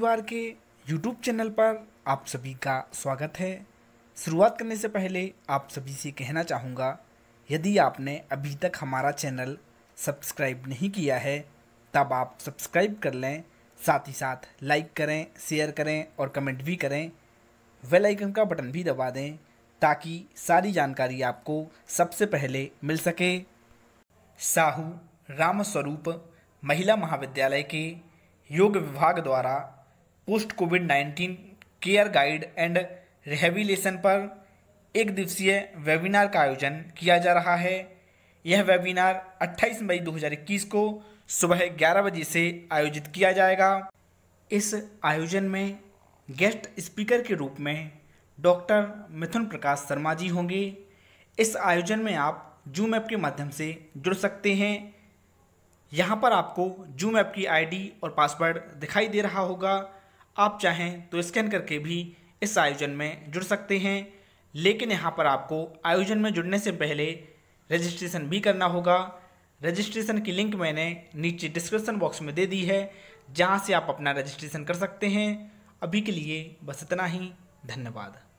परिवार के YouTube channel पर आप सभी का स्वागत है शुरुआत करने से पहले आप सभी से कहना चाहूँगा यदि आपने अभी तक हमारा चैनल सब्सक्राइब नहीं किया है तब आप सब्सक्राइब कर लें साथ ही साथ लाइक करें शेयर करें और कमेंट भी करें वेल आइकन का बटन भी दबा दें ताकि सारी जानकारी आपको सबसे पहले मिल सके साहू रामस्वरूप महिला महाविद्यालय के योग विभाग द्वारा post COVID nineteen care guide and rehabilitation पर एक दिवसीय वेबिनार का आयोजन किया जा रहा है यह वेबिनार 28 मई 2021 को सुबह 11 बजे से आयोजित किया जाएगा इस आयोजन में गेस्ट स्पीकर के रूप में डॉक्टर मिथुन प्रकाश शर्मा जी होंगे इस आयोजन में आप जूम ऐप के माध्यम से जुड़ सकते हैं यहाँ पर आपको जूम ऐप की आईडी और पासवर्ड दिखाई दे रहा होगा आप चाहें तो स्कैन करके भी इस आयोजन में जुड़ सकते हैं लेकिन यहाँ पर आपको आयोजन में जुड़ने से पहले रजिस्ट्रेशन भी करना होगा रजिस्ट्रेशन की लिंक मैंने नीचे डिस्क्रिप्शन बॉक्स में दे दी है जहाँ से आप अपना रजिस्ट्रेशन कर सकते हैं अभी के लिए बस इतना ही धन्यवाद